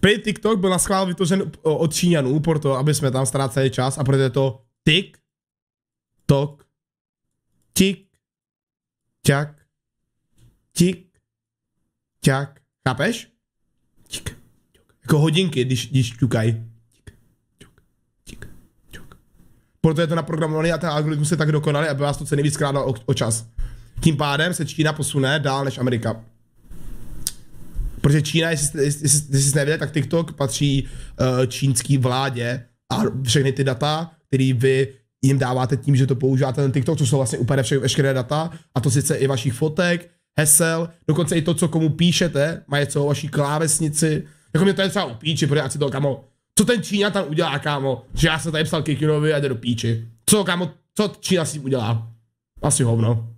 Prý TikTok byl na schvál vytvořen od Číňanů, proto aby jsme tam ztráceli čas a proto je to tik, tok, tik, čak, tik, čak, Chápeš? Tik, ťuk. Jako hodinky, když, když ťukají. Proto je to naprogramovaný a ten algoritmus je tak dokonalý, aby vás to co nejvíc o, o čas. Tím pádem se Čína posune dál než Amerika. Protože Čína, jestli, jestli, jestli nevěděl, tak TikTok patří uh, čínský vládě a všechny ty data, které vy jim dáváte tím, že to používáte ten TikTok, co jsou vlastně úplně všechny veškeré data, a to sice i vašich fotek, hesel, dokonce i to, co komu píšete, má co o vaší klávesnici. Jako mě to je třeba u píči, protože já si to, kamo, co ten Čína tam udělá, kámo? Že já jsem tady psal Kikinovi a jde do píči. Co, kámo, co Čína si udělá? Asi hovno.